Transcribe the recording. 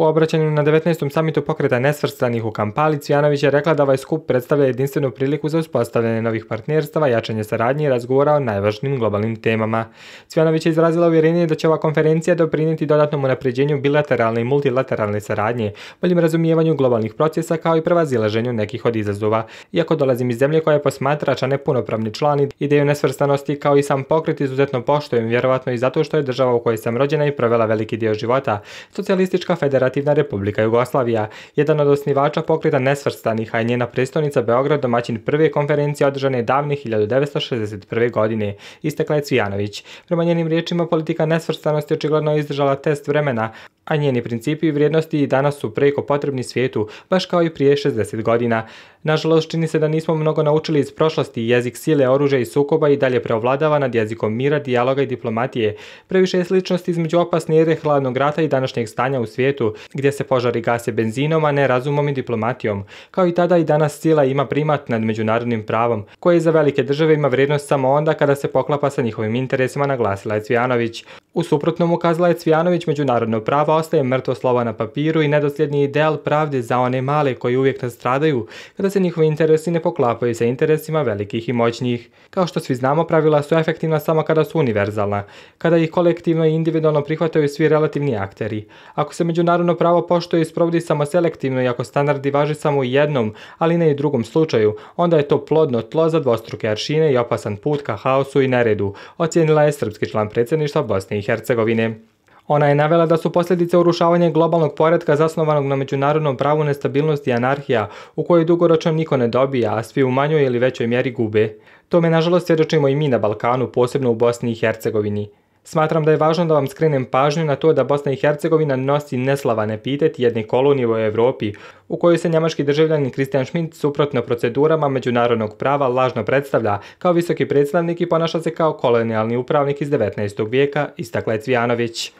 U obraćanju na 19. samitu pokreta nesvrstanih u Kampali, Cvjanović je rekla da ovaj skup predstavlja jedinstvenu priliku za uspostavljanje novih partnerstava, jačanje saradnje i razgovora o najvažnim globalnim temama. Cvjanović je izrazila uvjerenje da će ova konferencija doprinijeti dodatnom unapređenju bilateralne i multilateralne saradnje, boljim razumijevanju globalnih procesa kao i prevazilaženju nekih od izazova. Iako dolazim iz zemlje koja je posmatrač, a ne punopravni član, ideju nesvrstanosti kao i sam pokret izuzetno poštojem, vjerovatno i zato što je država u kojoj sam rođena i provela veliki dio života. socijalistička federacija Federativna Republika Jugoslavija, jedan od osnivača pokreta nesvrstanih, a njena predstavnica Beograd domaćin prve konferencije održane davne 1961. godine, istekla je Cvijanović. Prema njenim riječima, politika nesvrstanosti očigledno je izdržala test vremena, a njeni principi i vrijednosti i danas su preko potrebni svijetu, baš kao i prije 60 godina. Nažalost, čini se da nismo mnogo naučili iz prošlosti, jezik sile, oružja i sukoba i dalje preovladava nad jezikom mira, dijaloga i diplomatije. Previše je sličnost između opasne ere hladnog rata i današnjeg stanja u svijetu, gdje se požari gase benzinom, a ne razumom i diplomatijom. Kao i tada i danas sila ima primat nad međunarodnim pravom, koje za velike države ima vrijednost samo onda kada se poklapa sa njihovim interesima, naglasila je Cvijanović. U suprotnom ukazala je Cvijanović, međunarodno pravo ostaje mrtvo slovo na papiru i nedosljedni ideal pravde za one male koji uvijek nastradaju kada se njihovi interesi ne poklapaju sa interesima velikih i moćnijih. Kao što svi znamo, pravila su efektivna samo kada su univerzalna, kada ih kolektivno i individualno prihvataju svi relativni akteri. Ako se međunarodno pravo poštoje i sprovodi samo selektivno i ako standardi važe samo u jednom, ali ne i drugom slučaju, onda je to plodno tlo za dvostruke aršine i opasan put ka haosu i neredu, ocijenila je srpski član predsjedništva Bosne i Hercegovine. Ona je navela da su posljedice urušavanja globalnog poredka zasnovanog na međunarodnom pravu nestabilnosti i anarhija, u kojoj dugoročno niko ne dobija, a svi u manjoj ili većoj mjeri gube. Tome, nažalost, svjedočimo i mi na Balkanu, posebno u Bosni i Hercegovini. Smatram da je važno da vam skrenem pažnju na to da Bosna i Hercegovina nosi neslavan epitet jedne kolonije u Evropi, u kojoj se njemački državljanin Kristijan Šmint suprotno procedurama međunarodnog prava lažno predstavlja kao visoki predstavnik i ponaša se kao kolonialni upravnik iz 19. vijeka, istakle Cvijanović.